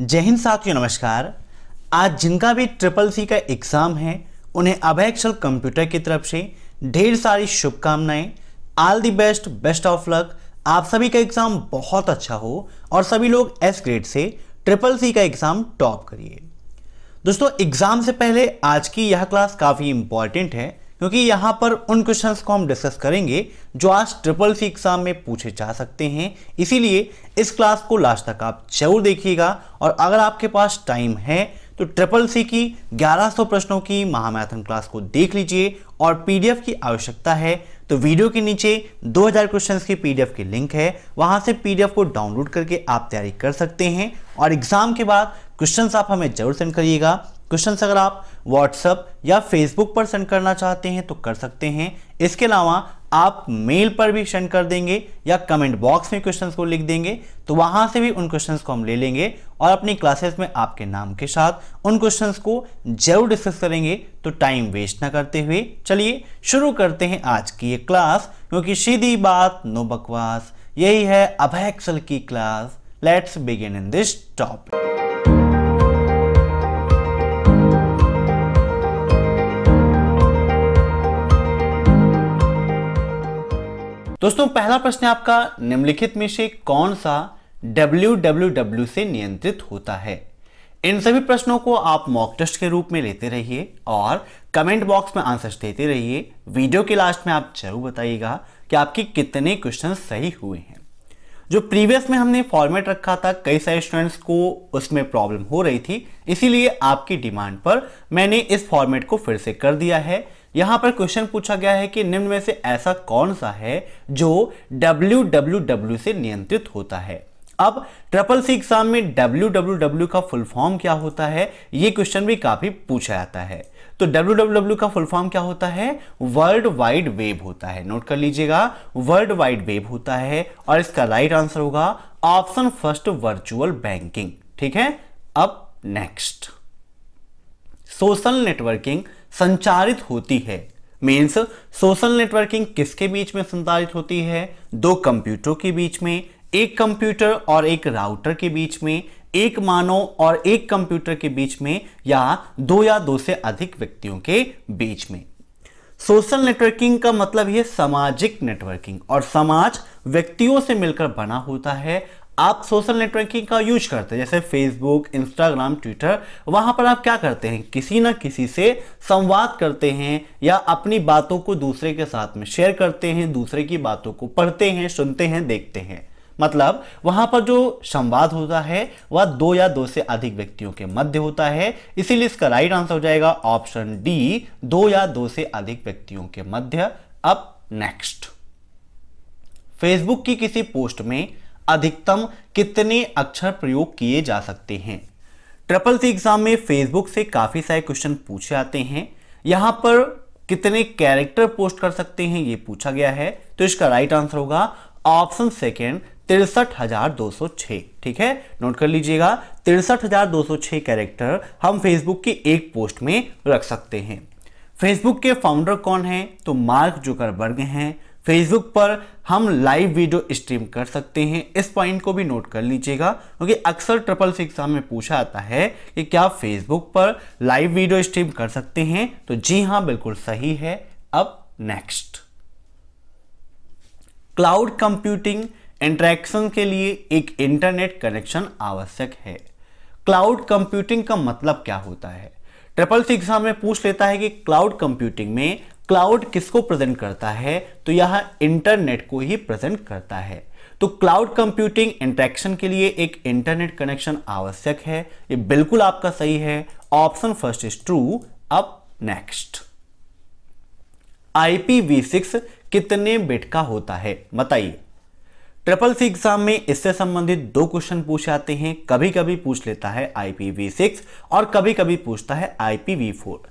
जय हिंद साथियों नमस्कार आज जिनका भी ट्रिपल सी का एग्ज़ाम है उन्हें अभय कंप्यूटर की तरफ से ढेर सारी शुभकामनाएं all the best best of luck आप सभी का एग्ज़ाम बहुत अच्छा हो और सभी लोग एस ग्रेड से ट्रिपल सी का एग्ज़ाम टॉप करिए दोस्तों एग्ज़ाम से पहले आज की यह क्लास काफ़ी इंपॉर्टेंट है क्योंकि यहाँ पर उन क्वेश्चंस को हम डिस्कस करेंगे जो आज ट्रिपल सी एग्जाम में पूछे जा सकते हैं इसीलिए इस क्लास को लास्ट तक आप जरूर देखिएगा और अगर आपके पास टाइम है तो ट्रिपल सी की 1100 प्रश्नों की महामैथन क्लास को देख लीजिए और पीडीएफ की आवश्यकता है तो वीडियो के नीचे 2000 क्वेश्चन की पीडीएफ की लिंक है वहां से पीडीएफ को डाउनलोड करके आप तैयारी कर सकते हैं और एग्जाम के बाद क्वेश्चन आप हमें जरूर सेंड करिएगा क्वेश्चन अगर आप व्हाट्सअप या फेसबुक पर सेंड करना चाहते हैं तो कर सकते हैं इसके अलावा आप मेल पर भी सेंड कर देंगे या कमेंट बॉक्स में क्वेश्चंस को लिख देंगे तो वहां से भी उन क्वेश्चंस को हम ले लेंगे और अपनी क्लासेस में आपके नाम के साथ उन क्वेश्चंस को जरूर डिस्कस करेंगे तो टाइम वेस्ट ना करते हुए चलिए शुरू करते हैं आज की ये क्लास क्योंकि सीधी बात नो बकवास यही है अभय एक्सल की class let's begin in this topic दोस्तों पहला प्रश्न आपका निम्नलिखित में से कौन सा डब्ल्यू से नियंत्रित होता है इन सभी प्रश्नों को आप मॉक टेस्ट के रूप में लेते रहिए और कमेंट बॉक्स में आंसर्स देते रहिए वीडियो के लास्ट में आप जरूर बताइएगा कि आपके कितने क्वेश्चन सही हुए हैं जो प्रीवियस में हमने फॉर्मेट रखा था कई सारे स्टूडेंट्स को उसमें प्रॉब्लम हो रही थी इसीलिए आपकी डिमांड पर मैंने इस फॉर्मेट को फिर से कर दिया है यहां पर क्वेश्चन पूछा गया है कि निम्न में से ऐसा कौन सा है जो डब्ल्यू से नियंत्रित होता है अब ट्रिपल सी एग्जाम में डब्ल्यू का फुल फॉर्म क्या होता है यह क्वेश्चन भी काफी पूछा जाता है तो डब्ल्यू का फुल फॉर्म क्या होता है वर्ल्ड वाइड वेब होता है नोट कर लीजिएगा वर्ल्ड वाइड वेब होता है और इसका राइट आंसर होगा ऑप्शन फर्स्ट वर्चुअल बैंकिंग ठीक है अब नेक्स्ट सोशल नेटवर्किंग संचारित होती है मीन्स सोशल नेटवर्किंग किसके बीच में संचारित होती है दो कंप्यूटरों के बीच में एक कंप्यूटर और एक राउटर के बीच में एक मानव और एक कंप्यूटर के बीच में या दो या दो से अधिक व्यक्तियों के बीच में सोशल नेटवर्किंग का मतलब यह सामाजिक नेटवर्किंग और समाज व्यक्तियों से मिलकर बना होता है आप सोशल नेटवर्किंग का यूज करते हैं जैसे फेसबुक इंस्टाग्राम ट्विटर वहां पर आप क्या करते हैं किसी ना किसी से संवाद करते हैं या अपनी बातों को दूसरे के साथ में शेयर करते हैं दूसरे की बातों को पढ़ते हैं सुनते हैं देखते हैं मतलब वहां पर जो संवाद होता है वह दो या दो से अधिक व्यक्तियों के मध्य होता है इसीलिए इसका राइट आंसर हो जाएगा ऑप्शन डी दो या दो से अधिक व्यक्तियों के मध्य अब नेक्स्ट फेसबुक की किसी पोस्ट में अधिकतम कितने अक्षर प्रयोग किए जा सकते हैं ट्रिपल सी एग्जाम में फेसबुक से काफ़ी सारे क्वेश्चन पूछे आते हैं यहां पर कितने कैरेक्टर पोस्ट कर सकते हैं ये पूछा गया है तो इसका राइट आंसर होगा ऑप्शन सेकेंड तिरसठ हजार दो सौ छह ठीक है नोट कर लीजिएगा तिरसठ हजार दो सौ छह कैरेक्टर हम फेसबुक की एक पोस्ट में रख सकते हैं फेसबुक के फाउंडर कौन है तो मार्क जुकरबर्ग हैं फेसबुक पर हम लाइव वीडियो स्ट्रीम कर सकते हैं इस पॉइंट को भी नोट कर लीजिएगा क्योंकि अक्सर ट्रिपल सिक्स में पूछा आता है कि क्या फेसबुक पर लाइव वीडियो स्ट्रीम कर सकते हैं तो जी हाँ बिल्कुल सही है अब नेक्स्ट क्लाउड कंप्यूटिंग इंट्रैक्शन के लिए एक इंटरनेट कनेक्शन आवश्यक है क्लाउड कंप्यूटिंग का मतलब क्या होता है ट्रिपल सिक्स में पूछ लेता है कि क्लाउड कंप्यूटिंग में क्लाउड किसको प्रेजेंट करता है तो यह इंटरनेट को ही प्रेजेंट करता है तो क्लाउड कंप्यूटिंग इंट्रैक्शन के लिए एक इंटरनेट कनेक्शन आवश्यक है ये बिल्कुल आपका सही है ऑप्शन फर्स्ट इज ट्रू अब नेक्स्ट सिक्स कितने बिट का होता है बताइए ट्रिपल सी एग्जाम में इससे संबंधित दो क्वेश्चन पूछ आते हैं कभी कभी पूछ लेता है आईपीवी सिक्स और कभी कभी पूछता है आईपीवी फोर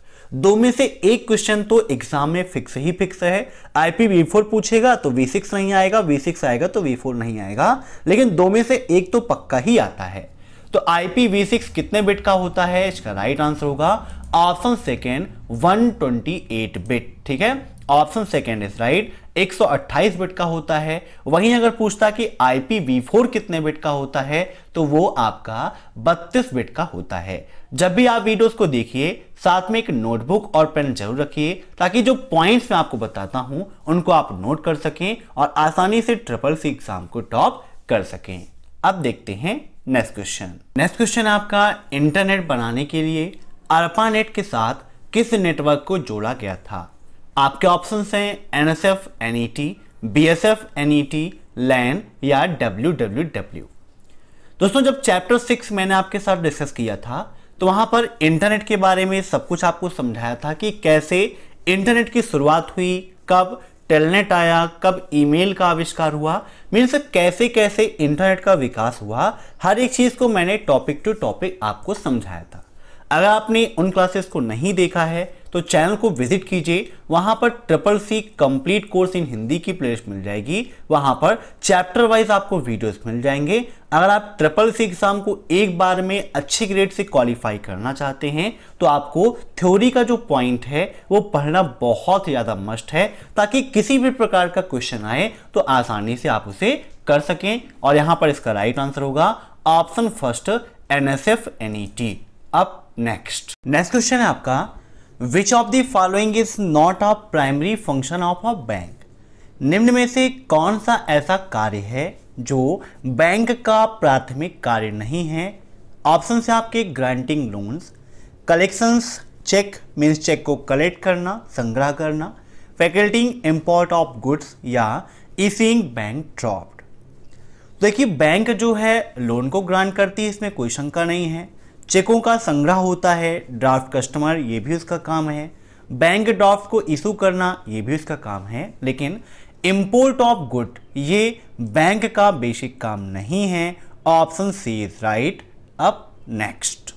दो में से एक क्वेश्चन तो एग्जाम में फिक्स ही फिक्स है आईपी वी फोर पूछेगा तो वी सिक्स नहीं आएगा वी सिक्स आएगा तो वी फोर नहीं आएगा लेकिन दो में से एक तो पक्का ही आता है तो आईपी वी सिक्स कितने बिट का होता है इसका राइट आंसर होगा ऑप्शन सेकेंड एट बिट ठीक है option second is right 128 bit का होता है वहीं अगर पूछता कि IPv4 कितने बिट का होता है तो वो आपका 32 बिट का होता है जब भी आप वीडियोस को देखिए साथ में एक नोटबुक और पेन जरूर रखिए ताकि जो पॉइंट्स मैं आपको बताता हूं उनको आप नोट कर सकें और आसानी से ट्रिपल सी एग्जाम को टॉप कर सकें अब देखते हैं नेक्स्ट क्वेश्चन नेक्स्ट क्वेश्चन आपका इंटरनेट बनाने के लिए अरपा के साथ किस नेटवर्क को जोड़ा गया था आपके ऑप्शन हैं N S F N E T B S F N E T LAN या डब्ल्यू डब्ल्यू डब्ल्यू दोस्तों जब चैप्टर सिक्स मैंने आपके साथ डिस्कस किया था तो वहां पर इंटरनेट के बारे में सब कुछ आपको समझाया था कि कैसे इंटरनेट की शुरुआत हुई कब टेलनेट आया कब ईमेल का आविष्कार हुआ मीन्स कैसे कैसे इंटरनेट का विकास हुआ हर एक चीज़ को मैंने टॉपिक टू टॉपिक आपको समझाया था अगर आपने उन क्लासेस को नहीं देखा है तो चैनल को विजिट कीजिए वहां पर triple C complete course in Hindi की प्लेलिस्ट मिल जाएगी वहां पर चैप्टर वाइज आपको वीडियोस मिल जाएंगे अगर आप ट्रिपल सी एग्जाम को एक बार में अच्छे ग्रेड से क्वालिफाई करना चाहते हैं तो आपको थ्योरी का जो पॉइंट है वो पढ़ना बहुत ज़्यादा मस्ट है ताकि किसी भी प्रकार का क्वेश्चन आए तो आसानी से आप उसे कर सकें और यहां पर इसका राइट आंसर होगा option first N S F N E T अब नेक्स्ट नेक्स्ट क्वेश्चन है आपका which of the following is not a primary function of a bank निम्न में से कौन सा ऐसा कार्य है जो बैंक का प्राथमिक कार्य नहीं है ऑप्शन से आपके granting loans collections cheque means cheque को कलेक्ट करना संग्रह करना फैकल्टिंग इम्पोर्ट ऑफ गुड्स या इसिंग बैंक ड्रॉप्ड देखिए बैंक जो है लोन को ग्रांट करती है इसमें कोई शंका नहीं है चेकों का संग्रह होता है ड्राफ्ट कस्टमर ये भी उसका काम है बैंक ड्राफ्ट को इशू करना ये भी उसका काम है लेकिन इम्पोर्ट ऑफ गुड ये बैंक का बेसिक काम नहीं है option C is right up next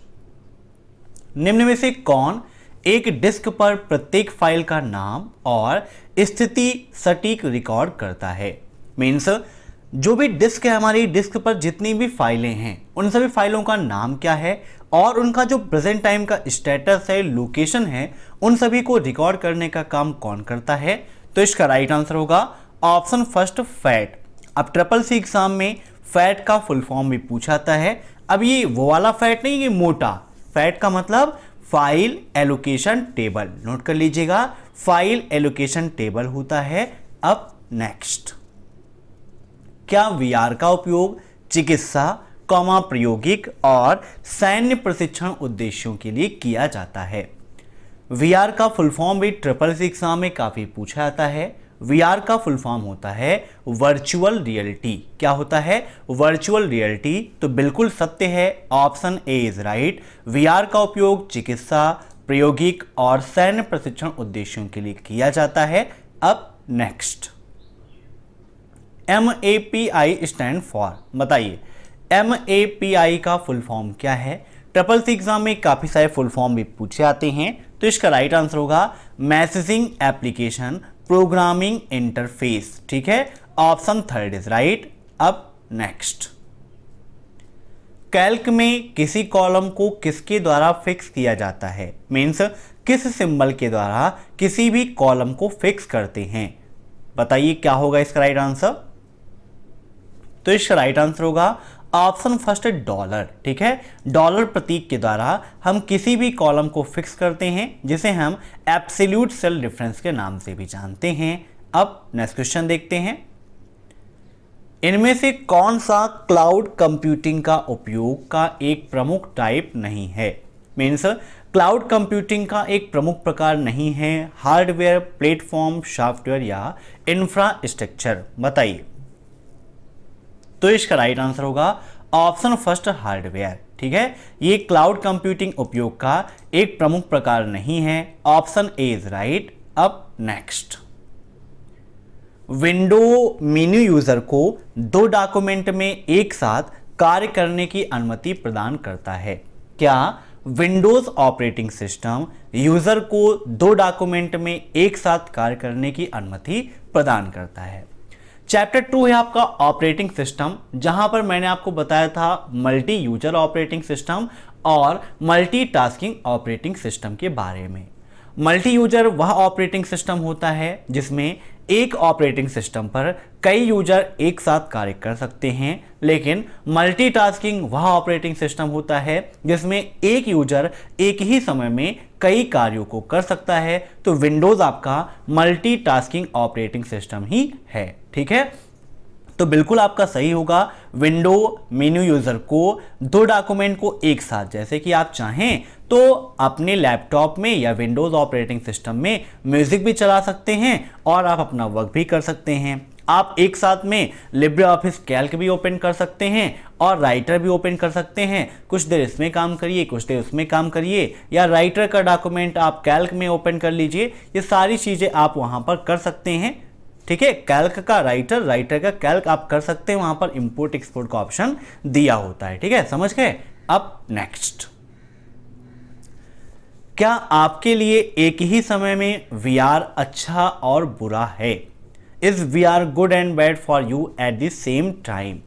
निम्न में से कौन एक डिस्क पर प्रत्येक फाइल का नाम और स्थिति सटीक रिकॉर्ड करता है मीन्स जो भी डिस्क है हमारी डिस्क पर जितनी भी फाइलें हैं उन सभी फाइलों का नाम क्या है और उनका जो प्रेजेंट टाइम का स्टेटस है लोकेशन है उन सभी को रिकॉर्ड करने का काम कौन करता है तो इसका राइट आंसर होगा ऑप्शन फर्स्ट फैट अब ट्रिपल सी एग्जाम में फैट का फुल फॉर्म भी पूछाता है अब ये वो वाला फैट नहीं ये मोटा फैट का मतलब फाइल एलोकेशन टेबल नोट कर लीजिएगा फाइल एलोकेशन टेबल होता है अब नेक्स्ट क्या वीआर का उपयोग चिकित्सा कौमा प्रायोगिक और सैन्य प्रशिक्षण उद्देश्यों के लिए किया जाता है वीआर का फुल फॉर्म भी ट्रिपल एग्जाम में काफ़ी पूछा जाता है वीआर का फुल फॉर्म होता है वर्चुअल रियलिटी क्या होता है वर्चुअल रियलिटी तो बिल्कुल सत्य है option A is right VR का उपयोग चिकित्सा प्रायोगिक और सैन्य प्रशिक्षण उद्देश्यों के लिए किया जाता है अब next M A P I stand for बताइए एम ए पी आई का फुल फॉर्म क्या है ट्रिपल सी एग्जाम में काफ़ी सारे फुल फॉर्म भी पूछे आते हैं तो इसका राइट आंसर होगा मैसेजिंग एप्लीकेशन प्रोग्रामिंग इंटरफेस ठीक है ऑप्शन थर्ड इज राइट अब नेक्स्ट कैल्क में किसी कॉलम को किसके द्वारा फिक्स किया जाता है मीन्स किस सिंबल के द्वारा किसी भी कॉलम को फिक्स करते हैं बताइए क्या होगा इसका राइट आंसर तो इसका राइट आंसर होगा ऑप्शन फर्स्ट डॉलर ठीक है डॉलर प्रतीक के द्वारा हम किसी भी कॉलम को फिक्स करते हैं जिसे हम एप्सिल्यूट सेल डिफरेंस के नाम से भी जानते हैं अब नेक्स्ट क्वेश्चन देखते हैं इनमें से कौन सा क्लाउड कंप्यूटिंग का उपयोग का एक प्रमुख टाइप नहीं है मीन्स क्लाउड कंप्यूटिंग का एक प्रमुख प्रकार नहीं है हार्डवेयर प्लेटफॉर्म सॉफ्टवेयर या इंफ्रास्ट्रक्चर बताइए तो इसका राइट आंसर होगा ऑप्शन फर्स्ट हार्डवेयर ठीक है ये क्लाउड कंप्यूटिंग उपयोग का एक प्रमुख प्रकार नहीं है ऑप्शन ए इज राइट अब नेक्स्ट विंडो मेन्यू यूजर को दो डॉक्यूमेंट में एक साथ कार्य करने की अनुमति प्रदान करता है क्या विंडोज ऑपरेटिंग सिस्टम यूजर को दो डॉक्यूमेंट में एक साथ कार्य करने की अनुमति प्रदान करता है चैप्टर टू है आपका ऑपरेटिंग सिस्टम जहां पर मैंने आपको बताया था मल्टी यूजर ऑपरेटिंग सिस्टम और मल्टी टास्किंग ऑपरेटिंग सिस्टम के बारे में मल्टी यूजर वह ऑपरेटिंग सिस्टम होता है जिसमें एक ऑपरेटिंग सिस्टम पर कई यूजर एक साथ कार्य कर सकते हैं लेकिन मल्टीटास्किंग वह ऑपरेटिंग सिस्टम होता है जिसमें एक यूजर एक ही समय में कई कार्यों को कर सकता है तो विंडोज़ आपका मल्टीटास्किंग ऑपरेटिंग सिस्टम ही है ठीक है तो बिल्कुल आपका सही होगा विंडो मेन्यू यूज़र को दो डॉक्यूमेंट को एक साथ जैसे कि आप चाहें तो अपने लैपटॉप में या विंडोज़ ऑपरेटिंग सिस्टम में म्यूज़िक भी चला सकते हैं और आप अपना वर्क भी कर सकते हैं आप एक साथ में लिब्रे ऑफिस कैल्क भी ओपन कर सकते हैं और राइटर भी ओपन कर सकते हैं कुछ देर इसमें काम करिए कुछ देर उसमें काम करिए या राइटर का डॉक्यूमेंट आप कैल्क में ओपन कर लीजिए ये सारी चीज़ें आप वहाँ पर कर सकते हैं ठीक है कैल्क का राइटर राइटर का कैल्क आप कर सकते हैं वहां पर इंपोर्ट एक्सपोर्ट का ऑप्शन दिया होता है ठीक है समझ गए अब नेक्स्ट क्या आपके लिए एक ही समय में वी अच्छा और बुरा है is we are good and bad for you at the same time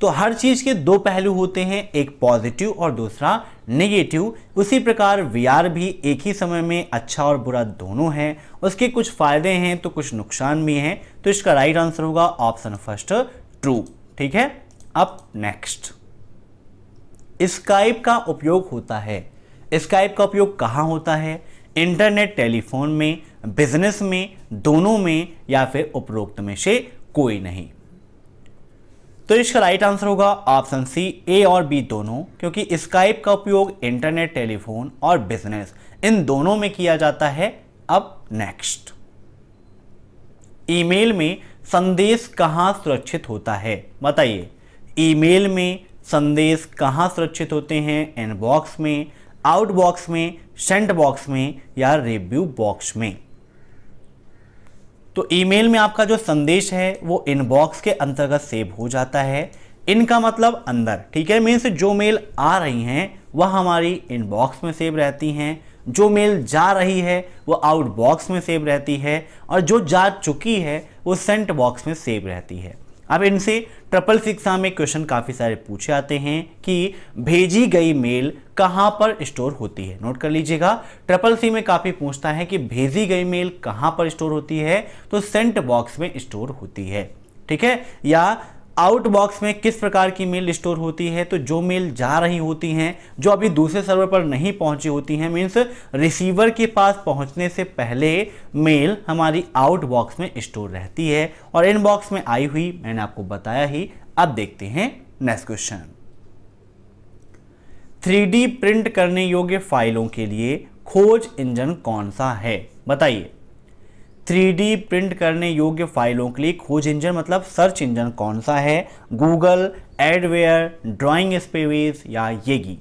तो हर चीज़ के दो पहलू होते हैं एक पॉजिटिव और दूसरा नेगेटिव उसी प्रकार वीआर भी एक ही समय में अच्छा और बुरा दोनों है उसके कुछ फ़ायदे हैं तो कुछ नुकसान भी हैं तो इसका राइट आंसर होगा ऑप्शन फर्स्ट ट्रू ठीक है अब नेक्स्ट स्काइप का उपयोग होता है स्काइप का उपयोग कहाँ होता है इंटरनेट टेलीफोन में बिजनेस में दोनों में या फिर उपरोक्त में से कोई नहीं तो इसका राइट आंसर होगा ऑप्शन सी ए और बी दोनों क्योंकि स्काइप का उपयोग इंटरनेट टेलीफोन और बिजनेस इन दोनों में किया जाता है अब नेक्स्ट ईमेल में संदेश कहाँ सुरक्षित होता है बताइए ईमेल में संदेश कहां सुरक्षित होते हैं इनबॉक्स में आउटबॉक्स में सेंट बॉक्स में या रिव्यू बॉक्स में तो ईमेल में आपका जो संदेश है वो इनबॉक्स के अंतर्गत सेव हो जाता है इनका मतलब अंदर ठीक है मीन्स जो मेल आ रही हैं वह हमारी इनबॉक्स में सेव रहती हैं जो मेल जा रही है वो आउटबॉक्स में सेव रहती है और जो जा चुकी है वो सेंट बॉक्स में सेव रहती है अब इनसे ट्रिपल सिक्स में क्वेश्चन काफ़ी सारे पूछे आते हैं कि भेजी गई मेल कहाँ पर स्टोर होती है नोट कर लीजिएगा ट्रिपल सी में काफ़ी पूछता है कि भेजी गई मेल कहाँ पर स्टोर होती है तो सेंट बॉक्स में स्टोर होती है ठीक है या आउट बॉक्स में किस प्रकार की मेल स्टोर होती है तो जो मेल जा रही होती हैं जो अभी दूसरे सर्वर पर नहीं पहुंची होती हैं मीन्स रिसीवर के पास पहुंचने से पहले मेल हमारी आउट बॉक्स में स्टोर रहती है और इन बॉक्स में आई हुई मैंने आपको बताया ही अब देखते हैं नेक्स्ट क्वेश्चन 3D प्रिंट करने योग्य फाइलों के लिए खोज इंजन कौन सा है बताइए थ्री प्रिंट करने योग्य फाइलों के लिए खोज इंजन मतलब सर्च इंजन कौन सा है गूगल एडवेयर ड्राइंग स्पेवेज या येगी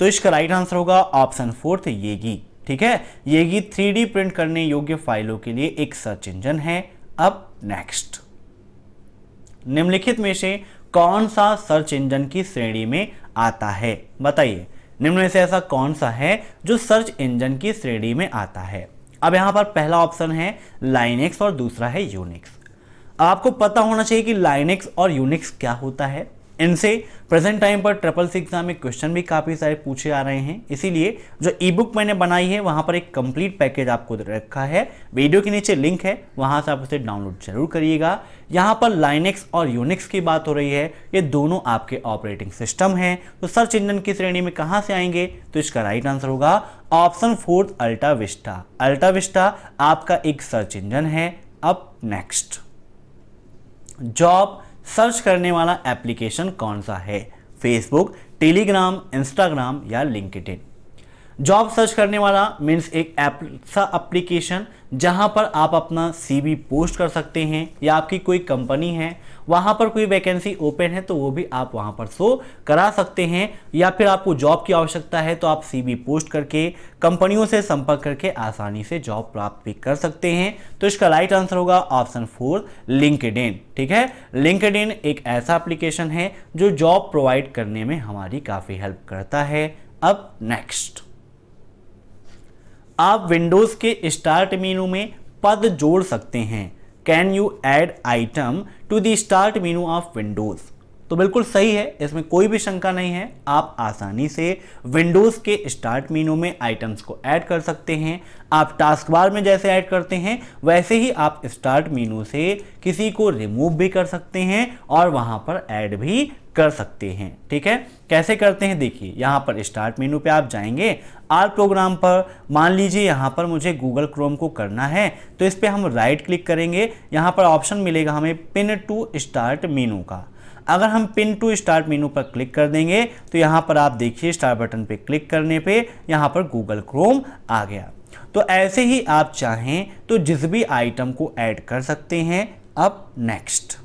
तो इसका राइट आंसर होगा ऑप्शन फोर्थ येगी ठीक है येगी थ्री प्रिंट करने योग्य फाइलों के लिए एक सर्च इंजन है अब नेक्स्ट निम्नलिखित में से कौन सा सर्च इंजन की श्रेणी में आता है बताइए निम्न में से ऐसा कौन सा है जो सर्च इंजन की श्रेणी में आता है अब यहाँ पर पहला ऑप्शन है लाइनेक्स और दूसरा है यूनिक्स आपको पता होना चाहिए कि लाइनेक्स और यूनिक्स क्या होता है इनसे प्रेजेंट टाइम पर ट्रिपल सी एग्जाम में क्वेश्चन भी काफ़ी सारे पूछे आ रहे हैं इसीलिए जो ई बुक मैंने बनाई है वहाँ पर एक कंप्लीट पैकेज आपको रखा है वीडियो के नीचे लिंक है वहाँ से आप उसे डाउनलोड जरूर करिएगा यहाँ पर लाइनेक्स और यूनिक्स की बात हो रही है ये दोनों आपके ऑपरेटिंग सिस्टम हैं तो सर्च इंजन की श्रेणी में कहाँ से आएंगे तो इसका राइट आंसर होगा option fourth Alta Vista Alta Vista आपका एक सर्च इंजन है अब नेक्स्ट जॉब सर्च करने वाला एप्लीकेशन कौन सा है फेसबुक टेलीग्राम इंस्टाग्राम या लिंकड जॉब सर्च करने वाला मीन्स एक ऐसा एप्लीकेशन जहां पर आप अपना सीवी पोस्ट कर सकते हैं या आपकी कोई कंपनी है वहां पर कोई वैकेंसी ओपन है तो वो भी आप वहां पर शो करा सकते हैं या फिर आपको जॉब की आवश्यकता है तो आप सीवी पोस्ट करके कंपनियों से संपर्क करके आसानी से जॉब प्राप्त भी कर सकते हैं तो इसका राइट आंसर होगा ऑप्शन फोर लिंकड ठीक है लिंकड एक ऐसा एप्लीकेशन है जो जॉब प्रोवाइड करने में हमारी काफ़ी हेल्प करता है अब नेक्स्ट आप विंडोज़ के स्टार्ट मेनू में पद जोड़ सकते हैं can you add item to the start menu of Windows तो बिल्कुल सही है इसमें कोई भी शंका नहीं है आप आसानी से विंडोज़ के स्टार्ट मेनू में आइटम्स को ऐड कर सकते हैं आप टास्क बार में जैसे ऐड करते हैं वैसे ही आप स्टार्ट मेनू से किसी को रिमूव भी कर सकते हैं और वहाँ पर ऐड भी कर सकते हैं ठीक है कैसे करते हैं देखिए यहाँ पर स्टार्ट मेनू पे आप जाएंगे आर प्रोग्राम पर मान लीजिए यहाँ पर मुझे गूगल क्रोम को करना है तो इस पर हम राइट क्लिक करेंगे यहाँ पर ऑप्शन मिलेगा हमें पिन टू स्टार्ट मेनू का अगर हम पिन टू स्टार्ट मेनू पर क्लिक कर देंगे तो यहाँ पर आप देखिए स्टार्ट बटन पर क्लिक करने पर यहाँ पर गूगल क्रोम आ गया तो ऐसे ही आप चाहें तो जिस भी आइटम को ऐड कर सकते हैं अब नेक्स्ट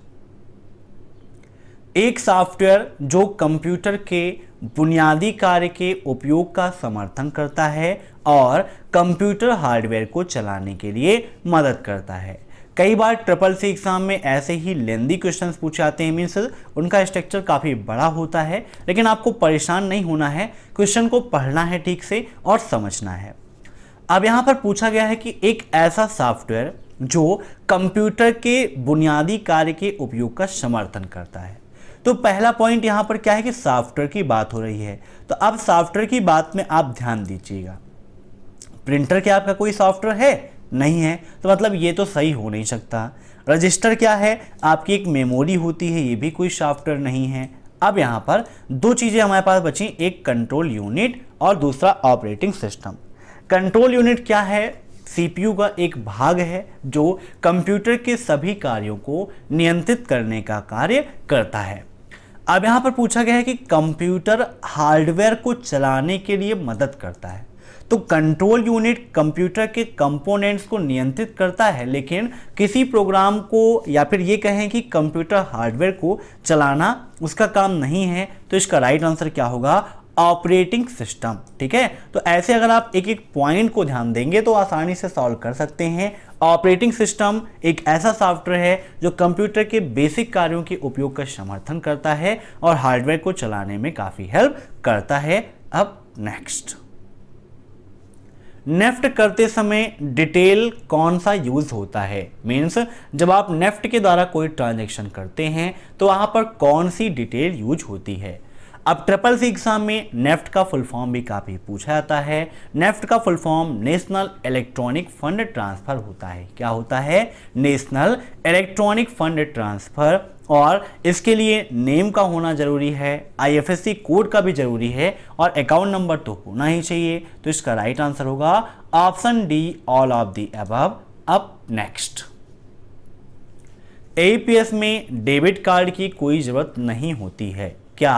एक सॉफ्टवेयर जो कंप्यूटर के बुनियादी कार्य के उपयोग का समर्थन करता है और कंप्यूटर हार्डवेयर को चलाने के लिए मदद करता है कई बार ट्रिपल सी एग्जाम में ऐसे ही लेंदी क्वेश्चंस पूछे आते हैं मीन्स उनका स्ट्रक्चर काफ़ी बड़ा होता है लेकिन आपको परेशान नहीं होना है क्वेश्चन को पढ़ना है ठीक से और समझना है अब यहाँ पर पूछा गया है कि एक ऐसा सॉफ्टवेयर जो कंप्यूटर के बुनियादी कार्य के उपयोग का समर्थन करता है तो पहला पॉइंट यहाँ पर क्या है कि सॉफ्टवेयर की बात हो रही है तो अब सॉफ्टवेयर की बात में आप ध्यान दीजिएगा प्रिंटर क्या आपका कोई सॉफ्टवेयर है नहीं है तो मतलब ये तो सही हो नहीं सकता रजिस्टर क्या है आपकी एक मेमोरी होती है ये भी कोई सॉफ्टवेयर नहीं है अब यहाँ पर दो चीज़ें हमारे पास बची एक कंट्रोल यूनिट और दूसरा ऑपरेटिंग सिस्टम कंट्रोल यूनिट क्या है सीपीयू का एक भाग है जो कंप्यूटर के सभी कार्यों को नियंत्रित करने का कार्य करता है अब यहाँ पर पूछा गया है कि कंप्यूटर हार्डवेयर को चलाने के लिए मदद करता है तो कंट्रोल यूनिट कंप्यूटर के कंपोनेंट्स को नियंत्रित करता है लेकिन किसी प्रोग्राम को या फिर ये कहें कि कंप्यूटर हार्डवेयर को चलाना उसका काम नहीं है तो इसका राइट आंसर क्या होगा ऑपरेटिंग सिस्टम ठीक है तो ऐसे अगर आप एक एक पॉइंट को ध्यान देंगे तो आसानी से सॉल्व कर सकते हैं ऑपरेटिंग सिस्टम एक ऐसा सॉफ्टवेयर है जो कंप्यूटर के बेसिक कार्यों के उपयोग का समर्थन करता है और हार्डवेयर को चलाने में काफ़ी हेल्प करता है अब नेक्स्ट नेफ्ट करते समय डिटेल कौन सा यूज़ होता है मीन्स जब आप नेफ्ट के द्वारा कोई ट्रांजेक्शन करते हैं तो वहां पर कौन सी डिटेल यूज होती है अब ट्रिपल सी एग्जाम में नेफ्ट का फुल फॉर्म भी काफ़ी पूछा जाता है नेफ्ट का full form national electronic fund transfer होता है क्या होता है नेशनल इलेक्ट्रॉनिक फंड ट्रांसफ़र और इसके लिए नेम का होना ज़रूरी है आईएफएससी कोड का भी ज़रूरी है और अकाउंट नंबर तो होना ही चाहिए तो इसका राइट आंसर होगा option D all of the above अब नेक्स्ट एपीएस में डेबिट कार्ड की कोई ज़रूरत नहीं होती है क्या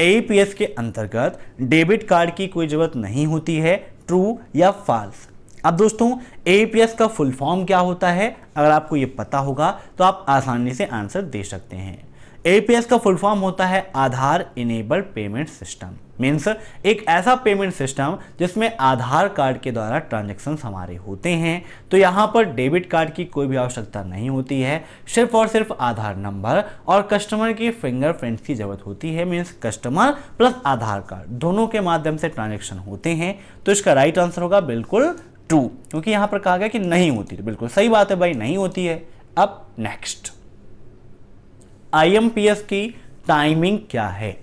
एपीएस के अंतर्गत डेबिट कार्ड की कोई ज़रूरत नहीं होती है ट्रू या फॉल्स अब दोस्तों ए का फुल फॉर्म क्या होता है अगर आपको ये पता होगा तो आप आसानी से आंसर दे सकते हैं एपीएस का फुल फॉर्म होता है Aadhaar enabled payment system means एक ऐसा पेमेंट सिस्टम जिसमें आधार कार्ड के द्वारा ट्रांजेक्शन हमारे होते हैं तो यहाँ पर डेबिट कार्ड की कोई भी आवश्यकता नहीं होती है सिर्फ और सिर्फ आधार नंबर और कस्टमर की प्रिंट की जरूरत होती है means customer plus Aadhaar card दोनों के माध्यम से ट्रांजेक्शन होते हैं तो इसका राइट आंसर होगा बिल्कुल ट्रू क्योंकि यहाँ पर कहा गया कि नहीं होती तो बिल्कुल सही बात है भाई नहीं होती है अब नेक्स्ट आईएमपीएस की टाइमिंग क्या है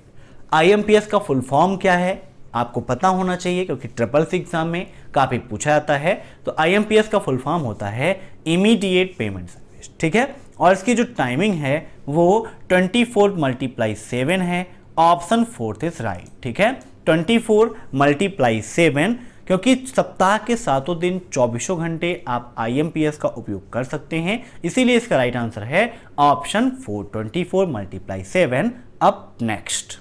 आईएमपीएस का फुल फॉर्म क्या है आपको पता होना चाहिए क्योंकि ट्रिपल सी एग्जाम में काफ़ी पूछा जाता है तो आईएमपीएस का फुल फॉर्म होता है इमीडिएट पेमेंट सर्विस ठीक है और इसकी जो टाइमिंग है वो ट्वेंटी फोर मल्टीप्लाई सेवन है ऑप्शन फोर्थ इज राइट ठीक है ट्वेंटी फोर मल्टीप्लाई सेवन क्योंकि सप्ताह के सातों दिन चौबीसों घंटे आप आईएमपीएस का उपयोग कर सकते हैं इसीलिए इसका राइट आंसर है option 424 multiply seven up next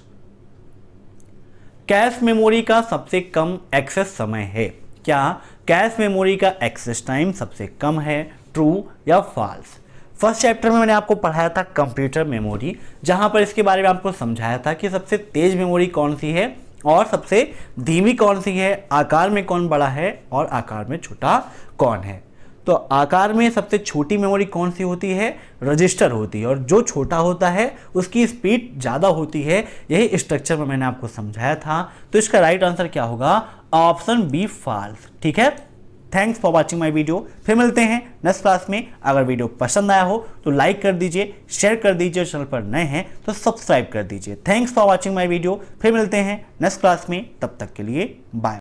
cache memory का सबसे कम एक्सेस समय है क्या कैश मेमोरी का एक्सेस टाइम सबसे कम है ट्रू या फॉल्स फर्स्ट चैप्टर में मैंने आपको पढ़ाया था कंप्यूटर मेमोरी जहां पर इसके बारे में आपको समझाया था कि सबसे तेज मेमोरी कौन सी है और सबसे धीमी कौन सी है आकार में कौन बड़ा है और आकार में छोटा कौन है तो आकार में सबसे छोटी मेमोरी कौन सी होती है रजिस्टर होती है और जो छोटा होता है उसकी स्पीड ज़्यादा होती है यही स्ट्रक्चर में मैंने आपको समझाया था तो इसका राइट आंसर क्या होगा ऑप्शन बी फाल्स ठीक है thanks for watching my video फिर मिलते हैं नेक्स्ट क्लास में अगर वीडियो पसंद आया हो तो लाइक कर दीजिए शेयर कर दीजिए चैनल पर नए हैं तो सब्सक्राइब कर दीजिए thanks for watching my video फिर मिलते हैं नेक्स्ट क्लास में तब तक के लिए बाय